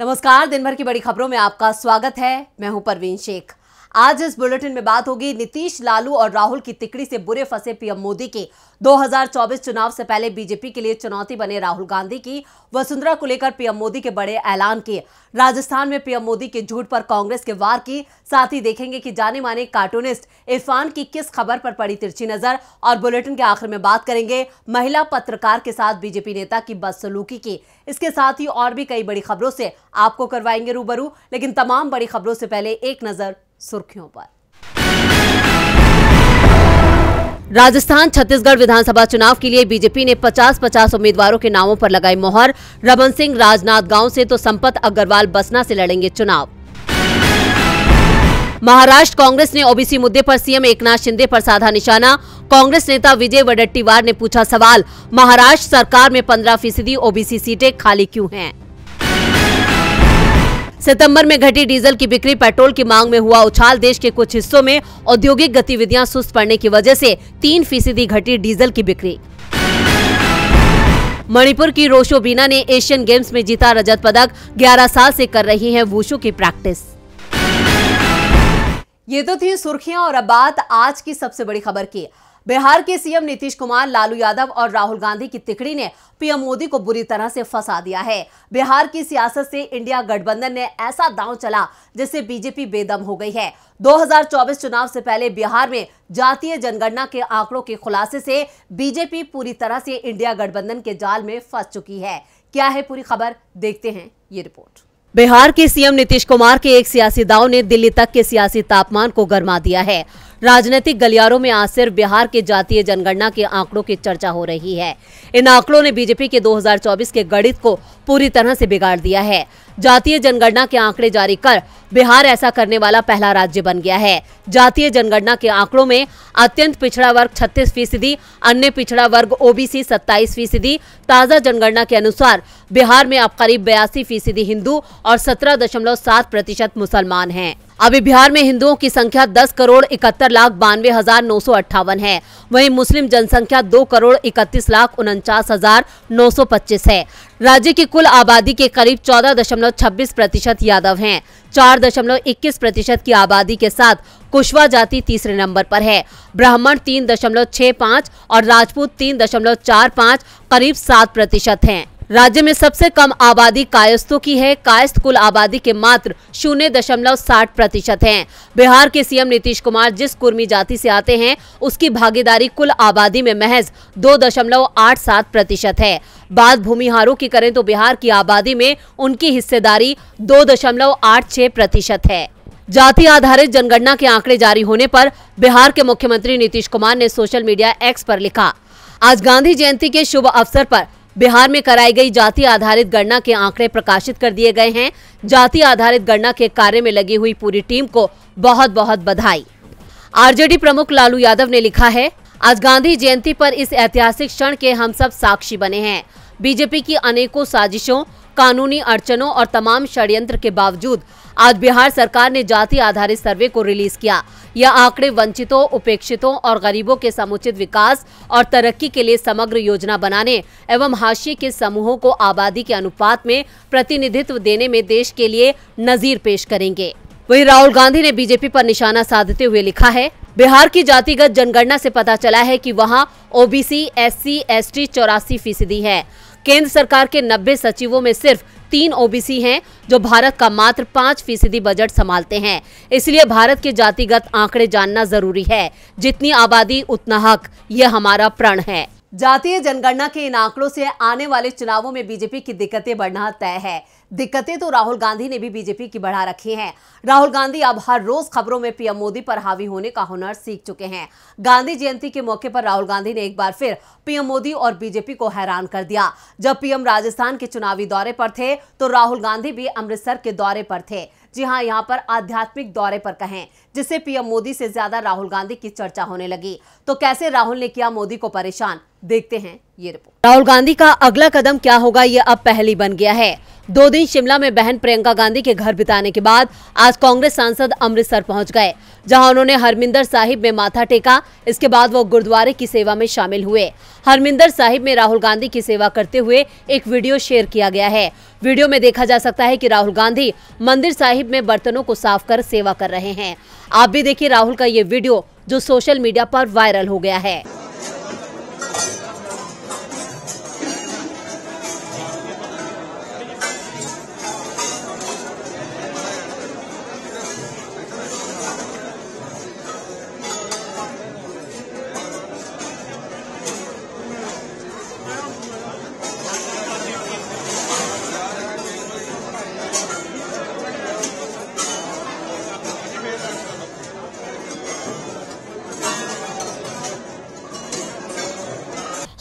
नमस्कार दिन भर की बड़ी खबरों में आपका स्वागत है मैं हूं परवीन शेख आज इस बुलेटिन में बात होगी नीतीश लालू और राहुल की तिकड़ी से बुरे फंसे पीएम मोदी के 2024 चुनाव से पहले बीजेपी के लिए चुनौती बने राहुल गांधी की वसुंधरा को लेकर पीएम मोदी के बड़े ऐलान किए राजस्थान में पीएम मोदी के झूठ पर कांग्रेस के वार की साथ ही देखेंगे कि जाने माने कार्टूनिस्ट इरफान की किस खबर पर पड़ी तिरछी नजर और बुलेटिन के आखिर में बात करेंगे महिला पत्रकार के साथ बीजेपी नेता की बदसलूकी की इसके साथ ही और भी कई बड़ी खबरों से आपको करवाएंगे रूबरू लेकिन तमाम बड़ी खबरों से पहले एक नजर सुर्खियों पर राजस्थान छत्तीसगढ़ विधानसभा चुनाव के लिए बीजेपी ने 50-50 उम्मीदवारों के नामों पर लगाई मोहर रमन सिंह राजनाथ गांव से तो संपत अग्रवाल बसना से लड़ेंगे चुनाव महाराष्ट्र कांग्रेस ने ओबीसी मुद्दे पर सीएम एकनाथ शिंदे पर साधा निशाना कांग्रेस नेता विजय वडट्टीवार ने पूछा सवाल महाराष्ट्र सरकार में 15 फीसदी ओबीसी सीटें खाली क्यों हैं? सितंबर में घटी डीजल की बिक्री पेट्रोल की मांग में हुआ उछाल देश के कुछ हिस्सों में औद्योगिक गतिविधियां सुस्त पड़ने की वजह से तीन फीसदी घटी डीजल की बिक्री मणिपुर की रोशो बीना ने एशियन गेम्स में जीता रजत पदक 11 साल से कर रही है वुशु की प्रैक्टिस ये तो थी सुर्खियां और अब बात आज की सबसे बड़ी खबर की बिहार के सीएम नीतीश कुमार लालू यादव और राहुल गांधी की तिकड़ी ने पीएम मोदी को बुरी तरह से फंसा दिया है बिहार की सियासत से इंडिया गठबंधन ने ऐसा दांव चला जिससे बीजेपी बेदम हो गई है 2024 चुनाव से पहले बिहार में जातीय जनगणना के आंकड़ों के खुलासे से बीजेपी पूरी तरह से इंडिया गठबंधन के जाल में फंस चुकी है क्या है पूरी खबर देखते हैं ये रिपोर्ट बिहार के सीएम नीतीश कुमार के एक सियासी दाव ने दिल्ली तक के सियासी तापमान को गर्मा दिया है राजनीतिक गलियारों में आज सिर्फ बिहार के जातीय जनगणना के आंकड़ों की चर्चा हो रही है इन आंकड़ों ने बीजेपी के 2024 के गणित को पूरी तरह से बिगाड़ दिया है जातीय जनगणना के आंकड़े जारी कर बिहार ऐसा करने वाला पहला राज्य बन गया है जातीय जनगणना के आंकड़ों में अत्यंत पिछड़ा वर्ग 36 फीसदी अन्य पिछड़ा वर्ग ओबीसी 27 फीसदी ताजा जनगणना के अनुसार बिहार में अब करीब बयासी फीसदी हिंदू और 17.7 प्रतिशत मुसलमान हैं अभी बिहार में हिंदुओं की संख्या 10 करोड़ इकहत्तर लाख बानवे हजार नौ सौ अट्ठावन है वहीं मुस्लिम जनसंख्या 2 करोड़ इकतीस लाख उनचास हजार नौ सौ पच्चीस है राज्य की कुल आबादी के करीब 14.26 प्रतिशत यादव हैं 4.21 प्रतिशत की आबादी के साथ कुशवा जाति तीसरे नंबर पर है ब्राह्मण 3.65 और राजपूत 3.45 करीब 7 प्रतिशत है राज्य में सबसे कम आबादी कायस्तों की है कायस्त कुल आबादी के मात्र शून्य दशमलव साठ प्रतिशत है बिहार के सीएम नीतीश कुमार जिस कुर्मी जाति से आते हैं उसकी भागीदारी कुल आबादी में महज दो दशमलव आठ सात प्रतिशत है बात भूमिहारों की करें तो बिहार की आबादी में उनकी हिस्सेदारी दो दशमलव आठ छह प्रतिशत है जाति आधारित जनगणना के आंकड़े जारी होने पर बिहार के मुख्यमंत्री नीतीश कुमार ने सोशल मीडिया एक्स पर लिखा आज गांधी जयंती के शुभ अवसर पर बिहार में कराई गई जाति आधारित गणना के आंकड़े प्रकाशित कर दिए गए हैं जाति आधारित गणना के कार्य में लगी हुई पूरी टीम को बहुत बहुत बधाई आरजेडी प्रमुख लालू यादव ने लिखा है आज गांधी जयंती पर इस ऐतिहासिक क्षण के हम सब साक्षी बने हैं बीजेपी की अनेकों साजिशों कानूनी अड़चनों और तमाम षड्यंत्र के बावजूद आज बिहार सरकार ने जाति आधारित सर्वे को रिलीज किया यह आंकड़े वंचितों उपेक्षितों और गरीबों के समुचित विकास और तरक्की के लिए समग्र योजना बनाने एवं हाशिए के समूहों को आबादी के अनुपात में प्रतिनिधित्व देने में देश के लिए नजीर पेश करेंगे वहीं राहुल गांधी ने बीजेपी पर निशाना साधते हुए लिखा है बिहार की जातिगत जनगणना से पता चला है कि वहां ओबीसी एससी एसटी चौरासी फीसदी है केंद्र सरकार के 90 सचिवों में सिर्फ तीन ओबीसी हैं जो भारत का मात्र पाँच फीसदी बजट संभालते हैं इसलिए भारत के जातिगत आंकड़े जानना जरूरी है जितनी आबादी उतना हक यह हमारा प्रण है जातीय जनगणना के इन आंकड़ों से आने वाले चुनावों में बीजेपी की दिक्कतें बढ़ना तय है दिक्कतें तो राहुल गांधी ने भी बीजेपी की बढ़ा रखी हैं राहुल गांधी अब हर रोज खबरों में पीएम मोदी पर हावी होने का हुनर सीख चुके हैं गांधी जयंती के मौके पर राहुल गांधी ने एक बार फिर पीएम मोदी और बीजेपी को हैरान कर दिया जब पीएम राजस्थान के चुनावी दौरे पर थे तो राहुल गांधी भी अमृतसर के दौरे पर थे जी हाँ यहाँ पर आध्यात्मिक दौरे पर कहें जिससे पीएम मोदी से ज्यादा राहुल गांधी की चर्चा होने लगी तो कैसे राहुल ने किया मोदी को परेशान देखते हैं ये रिपोर्ट राहुल गांधी का अगला कदम क्या होगा ये अब पहली बन गया है दो दिन शिमला में बहन प्रियंका गांधी के घर बिताने के बाद आज कांग्रेस सांसद अमृतसर पहुंच गए जहां उन्होंने हरमिंदर साहिब में माथा टेका इसके बाद वो गुरुद्वारे की सेवा में शामिल हुए हरमिंदर साहिब में राहुल गांधी की सेवा करते हुए एक वीडियो शेयर किया गया है वीडियो में देखा जा सकता है कि राहुल गांधी मंदिर साहिब में बर्तनों को साफ कर सेवा कर रहे हैं आप भी देखिए राहुल का ये वीडियो जो सोशल मीडिया पर वायरल हो गया है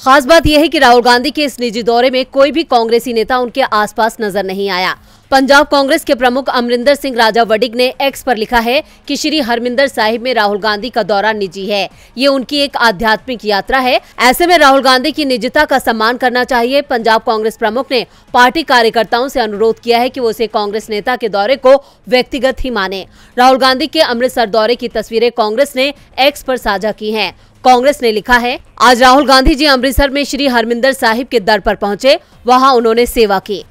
खास बात यह है कि राहुल गांधी के इस निजी दौरे में कोई भी कांग्रेसी नेता उनके आसपास नजर नहीं आया पंजाब कांग्रेस के प्रमुख अमरिंदर सिंह राजा वडिग ने एक्स पर लिखा है कि श्री हरमिंदर साहिब में राहुल गांधी का दौरा निजी है ये उनकी एक आध्यात्मिक यात्रा है ऐसे में राहुल गांधी की निजता का सम्मान करना चाहिए पंजाब कांग्रेस प्रमुख ने पार्टी कार्यकर्ताओं से अनुरोध किया है कि वो इसे कांग्रेस नेता के दौरे को व्यक्तिगत ही माने राहुल गांधी के अमृतसर दौरे की तस्वीरें कांग्रेस ने एक्स पर साझा की है कांग्रेस ने लिखा है आज राहुल गांधी जी अमृतसर में श्री हरमिंदर साहिब के दर पर पहुंचे वहां उन्होंने सेवा की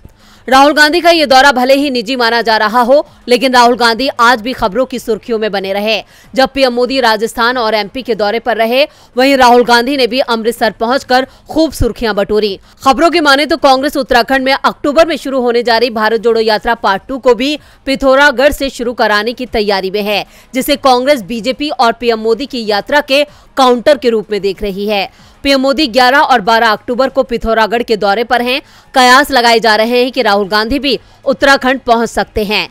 राहुल गांधी का ये दौरा भले ही निजी माना जा रहा हो लेकिन राहुल गांधी आज भी खबरों की सुर्खियों में बने रहे जब पीएम मोदी राजस्थान और एमपी के दौरे पर रहे वहीं राहुल गांधी ने भी अमृतसर पहुंचकर खूब सुर्खियां बटोरी खबरों की माने तो कांग्रेस उत्तराखंड में अक्टूबर में शुरू होने जा रही भारत जोड़ो यात्रा पार्ट टू को भी पिथौरागढ़ से शुरू कराने की तैयारी में है जिसे कांग्रेस बीजेपी और पीएम मोदी की यात्रा के काउंटर के रूप में देख रही है पीएम मोदी 11 और 12 अक्टूबर को पिथौरागढ़ के दौरे पर हैं कयास लगाए जा रहे हैं कि राहुल गांधी भी उत्तराखंड पहुंच सकते हैं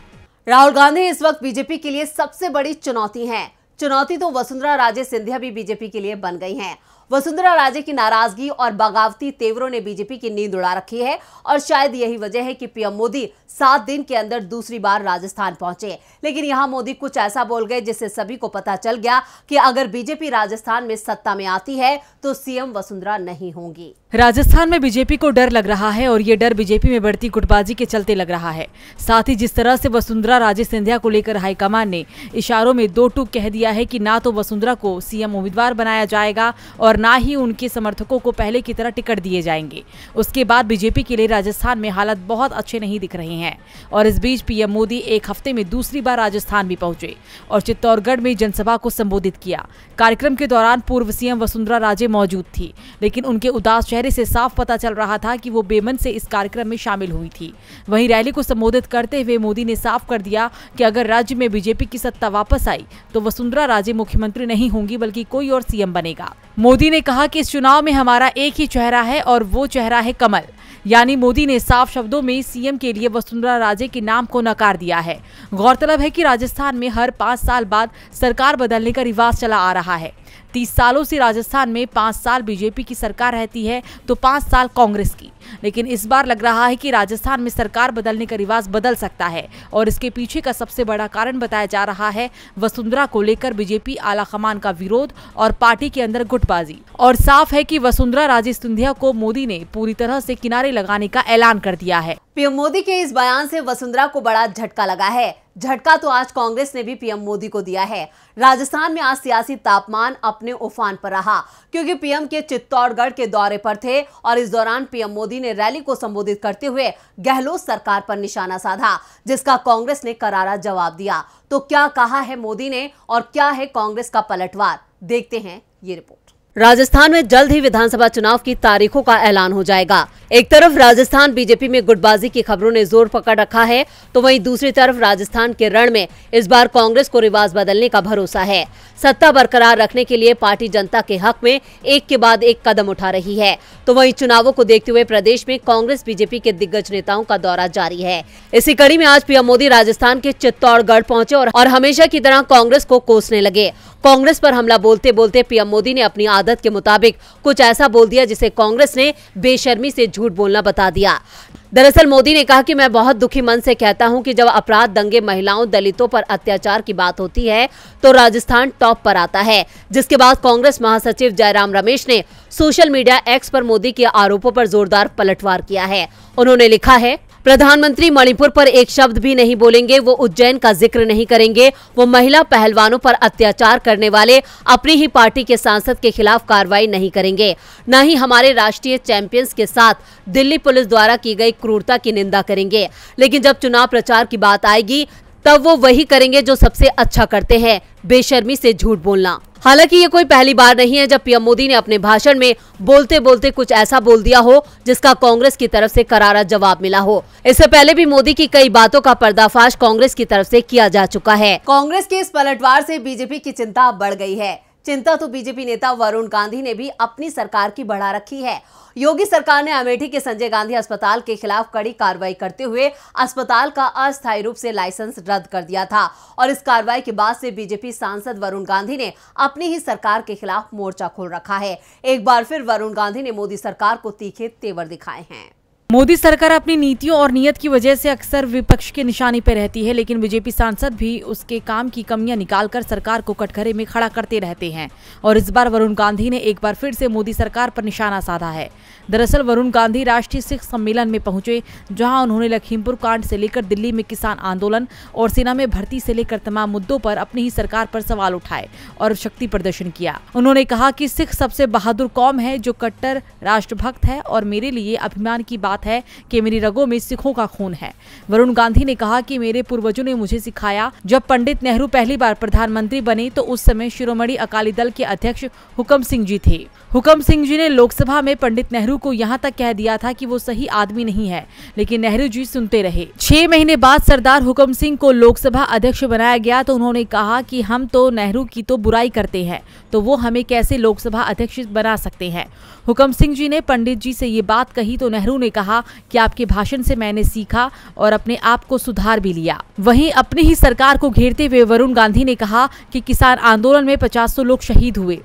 राहुल गांधी इस वक्त बीजेपी के लिए सबसे बड़ी चुनौती है चुनौती तो वसुंधरा राजे सिंधिया भी बीजेपी के लिए बन गई है वसुंधरा राजे की नाराजगी और बगावती तेवरों ने बीजेपी की नींद उड़ा रखी है और शायद यही वजह है कि पीएम मोदी सात दिन के अंदर दूसरी बार राजस्थान पहुंचे लेकिन यहां मोदी कुछ ऐसा बोल गए जिससे सभी को पता चल गया कि अगर बीजेपी राजस्थान में सत्ता में आती है तो सीएम वसुंधरा नहीं होंगी राजस्थान में बीजेपी को डर लग रहा है और ये डर बीजेपी में बढ़ती गुटबाजी के चलते लग रहा है साथ ही जिस तरह से वसुंधरा राजे सिंधिया को लेकर हाईकमान ने इशारों में दो टूक कह दिया है की ना तो वसुंधरा को सीएम उम्मीदवार बनाया जाएगा और और ना ही उनके समर्थकों को पहले की तरह टिकट दिए जाएंगे उसके बाद बीजेपी के लिए राजस्थान में हालत बहुत अच्छे नहीं दिख रहे हैं और इस बीच पीएम मोदी एक हफ्ते में दूसरी बार राजस्थान भी पहुंचे और चित्तौड़गढ़ में जनसभा को संबोधित किया कार्यक्रम के दौरान पूर्व सीएम वसुंधरा राजे मौजूद थी लेकिन उनके उदास चेहरे से साफ पता चल रहा था कि वो बेमन से इस कार्यक्रम में शामिल हुई थी वहीं रैली को संबोधित करते हुए मोदी ने साफ कर दिया कि अगर राज्य में बीजेपी की सत्ता वापस आई तो वसुंधरा राजे मुख्यमंत्री नहीं होंगी बल्कि कोई और सीएम बनेगा मोदी मोदी ने कहा कि इस चुनाव में हमारा एक ही चेहरा है और वो चेहरा है कमल यानी मोदी ने साफ शब्दों में सीएम के लिए वसुंधरा राजे के नाम को नकार दिया है गौरतलब है कि राजस्थान में हर पांच साल बाद सरकार बदलने का रिवाज चला आ रहा है तीस सालों से राजस्थान में पाँच साल बीजेपी की सरकार रहती है तो पाँच साल कांग्रेस की लेकिन इस बार लग रहा है कि राजस्थान में सरकार बदलने का रिवाज बदल सकता है और इसके पीछे का सबसे बड़ा कारण बताया जा रहा है वसुंधरा को लेकर बीजेपी आला का विरोध और पार्टी के अंदर गुटबाजी और साफ है कि वसुंधरा राजे सिंधिया को मोदी ने पूरी तरह से किनारे लगाने का ऐलान कर दिया है पीएम मोदी के इस बयान से वसुंधरा को बड़ा झटका लगा है झटका तो आज कांग्रेस ने भी पीएम मोदी को दिया है राजस्थान में आज सियासी तापमान अपने उफान पर रहा क्योंकि पीएम के चित्तौड़गढ़ के दौरे पर थे और इस दौरान पीएम मोदी ने रैली को संबोधित करते हुए गहलोत सरकार पर निशाना साधा जिसका कांग्रेस ने करारा जवाब दिया तो क्या कहा है मोदी ने और क्या है कांग्रेस का पलटवार देखते हैं ये रिपोर्ट राजस्थान में जल्द ही विधानसभा चुनाव की तारीखों का ऐलान हो जाएगा एक तरफ राजस्थान बीजेपी में गुटबाजी की खबरों ने जोर पकड़ रखा है तो वहीं दूसरी तरफ राजस्थान के रण में इस बार कांग्रेस को रिवाज बदलने का भरोसा है सत्ता बरकरार रखने के लिए पार्टी जनता के हक में एक के बाद एक कदम उठा रही है तो वही चुनावों को देखते हुए प्रदेश में कांग्रेस बीजेपी के दिग्गज नेताओं का दौरा जारी है इसी कड़ी में आज पीएम मोदी राजस्थान के चित्तौड़गढ़ पहुँचे और हमेशा की तरह कांग्रेस को कोसने लगे कांग्रेस आरोप हमला बोलते बोलते पीएम मोदी ने अपनी आदत के मुताबिक कुछ ऐसा बोल दिया जिसे कांग्रेस ने बेशर्मी से झूठ बोलना बता दिया दरअसल मोदी ने कहा कि मैं बहुत दुखी मन से कहता हूं कि जब अपराध दंगे महिलाओं दलितों पर अत्याचार की बात होती है तो राजस्थान टॉप पर आता है जिसके बाद कांग्रेस महासचिव जयराम रमेश ने सोशल मीडिया एक्स पर मोदी के आरोपों पर जोरदार पलटवार किया है उन्होंने लिखा है प्रधानमंत्री मणिपुर पर एक शब्द भी नहीं बोलेंगे वो उज्जैन का जिक्र नहीं करेंगे वो महिला पहलवानों पर अत्याचार करने वाले अपनी ही पार्टी के सांसद के खिलाफ कार्रवाई नहीं करेंगे न ही हमारे राष्ट्रीय चैंपियंस के साथ दिल्ली पुलिस द्वारा की गई क्रूरता की निंदा करेंगे लेकिन जब चुनाव प्रचार की बात आएगी तब वो वही करेंगे जो सबसे अच्छा करते हैं बेशर्मी से झूठ बोलना हालांकि ये कोई पहली बार नहीं है जब पीएम मोदी ने अपने भाषण में बोलते बोलते कुछ ऐसा बोल दिया हो जिसका कांग्रेस की तरफ से करारा जवाब मिला हो इससे पहले भी मोदी की कई बातों का पर्दाफाश कांग्रेस की तरफ से किया जा चुका है कांग्रेस के इस पलटवार से बीजेपी की चिंता बढ़ गई है चिंता तो बीजेपी नेता वरुण गांधी ने भी अपनी सरकार की बढ़ा रखी है योगी सरकार ने अमेठी के संजय गांधी अस्पताल के खिलाफ कड़ी कार्रवाई करते हुए अस्पताल का अस्थायी रूप से लाइसेंस रद्द कर दिया था और इस कार्रवाई के बाद से बीजेपी सांसद वरुण गांधी ने अपनी ही सरकार के खिलाफ मोर्चा खोल रखा है एक बार फिर वरुण गांधी ने मोदी सरकार को तीखे तेवर दिखाए हैं मोदी सरकार अपनी नीतियों और नियत की वजह से अक्सर विपक्ष के निशाने पर रहती है लेकिन बीजेपी सांसद भी उसके काम की कमियां निकालकर सरकार को कटघरे में खड़ा करते रहते हैं और इस बार वरुण गांधी ने एक बार फिर से मोदी सरकार पर निशाना साधा है दरअसल वरुण गांधी राष्ट्रीय सिख सम्मेलन में पहुंचे जहां उन्होंने लखीमपुर कांड से लेकर दिल्ली में किसान आंदोलन और सेना में भर्ती से लेकर तमाम मुद्दों पर अपनी ही सरकार पर सवाल उठाए और शक्ति प्रदर्शन किया उन्होंने कहा कि सिख सबसे बहादुर कौम है जो कट्टर राष्ट्रभक्त है और मेरे लिए अभिमान की बात है कि मेरी रगों में सिखों का खून है वरुण गांधी ने कहा कि मेरे पूर्वजों ने मुझे सिखाया जब पंडित नेहरू पहली बार प्रधानमंत्री बने तो उस समय शिरोमणि अकाली दल के अध्यक्ष हुकम सिंह जी थे हुकम सिंह जी ने लोकसभा में पंडित नेहरू को यहाँ तक कह दिया था कि वो सही आदमी नहीं है लेकिन नेहरू जी सुनते रहे छह महीने बाद सरदार हुकम सिंह को लोकसभा अध्यक्ष बनाया गया तो उन्होंने कहा कि हम तो नेहरू की तो बुराई करते हैं तो वो हमें कैसे लोकसभा अध्यक्ष बना सकते हैं हुकम सिंह जी ने पंडित जी से ये बात कही तो नेहरू ने कहा कहा कि आपके भाषण से मैंने सीखा और अपने आप को सुधार भी लिया वहीं अपनी ही सरकार को घेरते हुए वरुण गांधी ने कहा कि किसान आंदोलन में पचास लोग शहीद हुए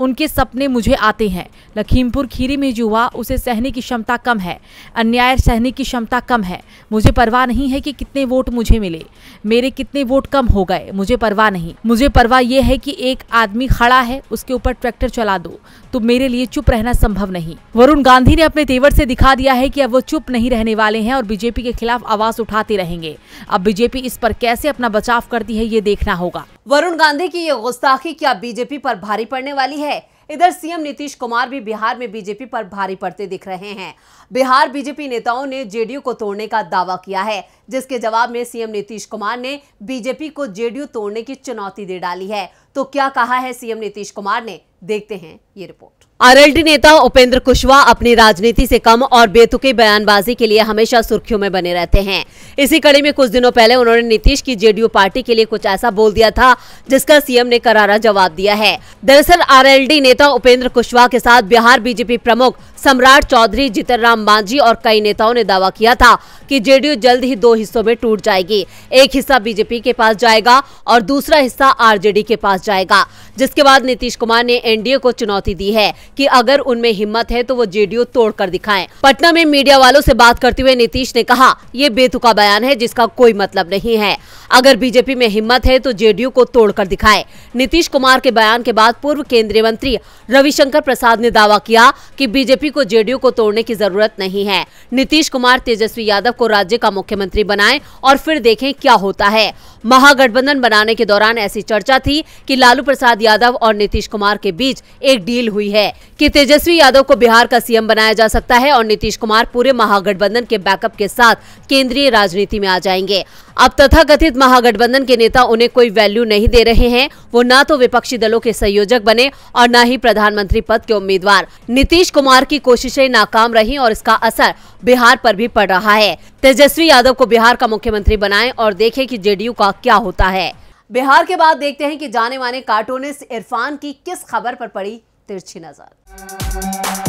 उनके सपने मुझे आते हैं लखीमपुर खीरी में युवा उसे सहने की क्षमता कम है अन्याय सहने की क्षमता कम है मुझे परवाह नहीं है कि कितने वोट मुझे मिले मेरे कितने वोट कम हो गए मुझे परवाह नहीं मुझे परवाह यह है कि एक आदमी खड़ा है उसके ऊपर ट्रैक्टर चला दो तो मेरे लिए चुप रहना संभव नहीं वरुण गांधी ने अपने तेवर से दिखा दिया है की अब वो चुप नहीं रहने वाले है और बीजेपी के खिलाफ आवाज उठाते रहेंगे अब बीजेपी इस पर कैसे अपना बचाव करती है ये देखना होगा वरुण गांधी की ये गुस्ताखी क्या बीजेपी पर भारी पड़ने वाली है इधर सीएम नीतीश कुमार भी बिहार में बीजेपी पर भारी पड़ते दिख रहे हैं बिहार बीजेपी नेताओं ने जेडीयू को तोड़ने का दावा किया है जिसके जवाब में सीएम नीतीश कुमार ने बीजेपी को जेडीयू तोड़ने की चुनौती दे डाली है तो क्या कहा है सीएम नीतीश कुमार ने देखते हैं ये रिपोर्ट आरएलडी नेता उपेंद्र कुशवाहा अपनी राजनीति से कम और बेतुके बयानबाजी के लिए हमेशा सुर्खियों में बने रहते हैं इसी कड़ी में कुछ दिनों पहले उन्होंने नीतीश की जेडीयू पार्टी के लिए कुछ ऐसा बोल दिया था जिसका सीएम ने करारा जवाब दिया है दरअसल आरएलडी नेता उपेंद्र कुशवाहा के साथ बिहार बीजेपी प्रमुख सम्राट चौधरी जीतन राम मांझी और कई नेताओं ने दावा किया था कि जेडीयू जल्द ही दो हिस्सों में टूट जाएगी एक हिस्सा बीजेपी के पास जाएगा और दूसरा हिस्सा आरजेडी के पास पास जाएगा जिसके बाद नीतीश कुमार ने एनडीए को चुनौती दी है कि अगर उनमें हिम्मत है तो वो जेडीयू तोड़कर दिखाएं। पटना में मीडिया वालों से बात करते हुए नीतीश ने कहा ये बेतुका बयान है जिसका कोई मतलब नहीं है अगर बीजेपी में हिम्मत है तो जेडीयू को तोड़कर दिखाए नीतीश कुमार के बयान के बाद पूर्व केंद्रीय मंत्री रविशंकर प्रसाद ने दावा किया कि बीजेपी को जेडीयू को तोड़ने की जरूरत नहीं है नीतीश कुमार तेजस्वी यादव को राज्य का मुख्यमंत्री बनाए और फिर देखें क्या होता है महागठबंधन बनाने के दौरान ऐसी चर्चा थी कि लालू प्रसाद यादव और नीतीश कुमार के बीच एक डील हुई है कि तेजस्वी यादव को बिहार का सीएम बनाया जा सकता है और नीतीश कुमार पूरे महागठबंधन के बैकअप के साथ केंद्रीय राजनीति में आ जाएंगे अब तथाकथित महागठबंधन के नेता उन्हें कोई वैल्यू नहीं दे रहे हैं वो ना तो विपक्षी दलों के संयोजक बने और न ही प्रधानमंत्री पद के उम्मीदवार नीतीश कुमार की कोशिशें नाकाम रही और इसका असर बिहार पर भी पड़ रहा है तेजस्वी यादव को बिहार का मुख्यमंत्री बनाए और देखे की जेडीयू का क्या होता है बिहार के बाद देखते हैं कि जाने माने कार्टूनिस्ट इरफान की किस खबर पर पड़ी तिरछी नजर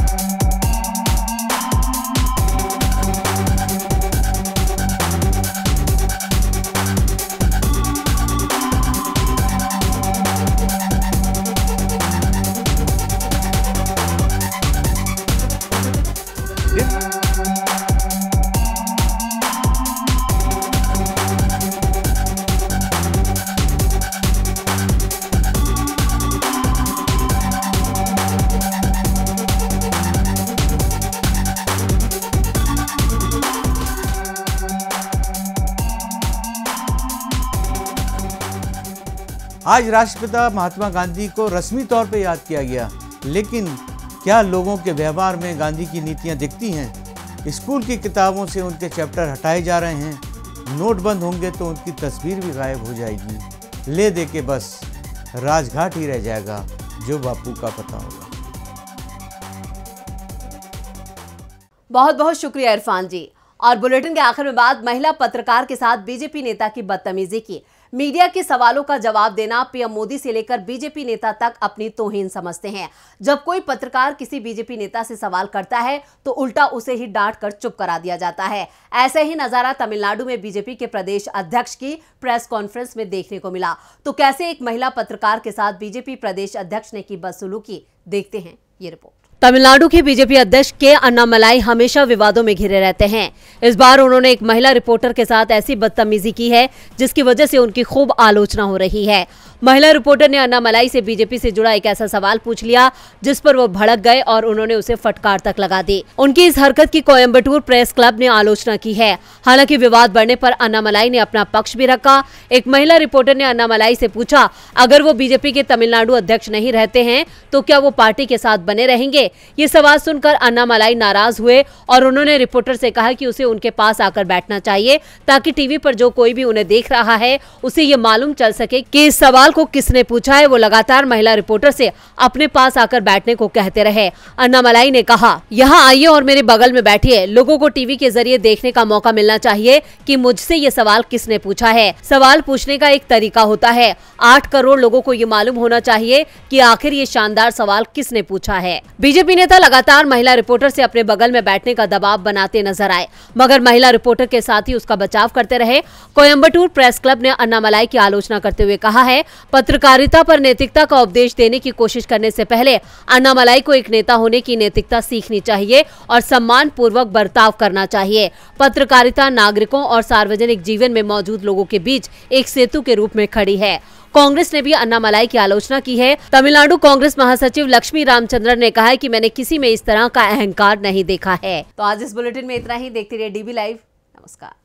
आज राष्ट्रपिता महात्मा गांधी को रस्मी तौर पर याद किया गया लेकिन क्या लोगों के व्यवहार में गांधी की नीतियाँ दिखती हैं स्कूल की किताबों से उनके चैप्टर हटाए जा रहे हैं नोट बंद होंगे तो उनकी तस्वीर भी गायब हो जाएगी ले दे के बस राजघाट ही रह जाएगा जो बापू का पता होगा बहुत बहुत शुक्रिया इरफान जी और बुलेटिन के आखिर में बात महिला पत्रकार के साथ बीजेपी नेता की बदतमीजी की मीडिया के सवालों का जवाब देना पीएम मोदी से लेकर बीजेपी नेता तक अपनी तोहिन समझते हैं जब कोई पत्रकार किसी बीजेपी नेता से सवाल करता है तो उल्टा उसे ही डांट कर चुप करा दिया जाता है ऐसे ही नजारा तमिलनाडु में बीजेपी के प्रदेश अध्यक्ष की प्रेस कॉन्फ्रेंस में देखने को मिला तो कैसे एक महिला पत्रकार के साथ बीजेपी प्रदेश अध्यक्ष ने की बदसलूकी देखते हैं ये रिपोर्ट तमिलनाडु के बीजेपी अध्यक्ष के अन्नामलाई हमेशा विवादों में घिरे रहते हैं इस बार उन्होंने एक महिला रिपोर्टर के साथ ऐसी बदतमीजी की है जिसकी वजह से उनकी खूब आलोचना हो रही है महिला रिपोर्टर ने अन्नामलाई से बीजेपी से जुड़ा एक ऐसा सवाल पूछ लिया जिस पर वो भड़क गए और उन्होंने उसे फटकार तक लगा दी उनकी इस हरकत की कोयम्बटूर प्रेस क्लब ने आलोचना की है हालांकि विवाद बढ़ने पर अन्नामलाई ने अपना पक्ष भी रखा एक महिला रिपोर्टर ने अन्नामलाई से पूछा अगर वो बीजेपी के तमिलनाडु अध्यक्ष नहीं रहते हैं तो क्या वो पार्टी के साथ बने रहेंगे ये सवाल सुनकर अन्ना मलाई नाराज हुए और उन्होंने रिपोर्टर से कहा कि उसे उनके पास आकर बैठना चाहिए ताकि टीवी पर जो कोई भी उन्हें देख रहा है उसे ये मालूम चल सके कि इस सवाल को किसने पूछा है वो लगातार महिला रिपोर्टर से अपने पास आकर बैठने को कहते रहे अन्ना मलाई ने कहा यहाँ आइए और मेरे बगल में बैठिए लोगो को टीवी के जरिए देखने का मौका मिलना चाहिए की मुझसे ये सवाल किसने पूछा है सवाल पूछने का एक तरीका होता है आठ करोड़ लोगों को ये मालूम होना चाहिए कि आखिर ये शानदार सवाल किसने पूछा है बीजेपी बीजेपी नेता लगातार महिला रिपोर्टर से अपने बगल में बैठने का दबाव बनाते नजर आए मगर महिला रिपोर्टर के साथ ही उसका बचाव करते रहे कोयम्बटूर प्रेस क्लब ने अन्नामलाई की आलोचना करते हुए कहा है पत्रकारिता पर नैतिकता का उपदेश देने की कोशिश करने से पहले अन्नामलाई को एक नेता होने की नैतिकता सीखनी चाहिए और सम्मान पूर्वक बर्ताव करना चाहिए पत्रकारिता नागरिकों और सार्वजनिक जीवन में मौजूद लोगों के बीच एक सेतु के रूप में खड़ी है कांग्रेस ने भी अन्नामलाई की आलोचना की है तमिलनाडु कांग्रेस महासचिव लक्ष्मी रामचंद्रन ने कहा है की मैंने किसी में इस तरह का अहंकार नहीं देखा है तो आज इस बुलेटिन में इतना ही देखते रहिए डीबी लाइव नमस्कार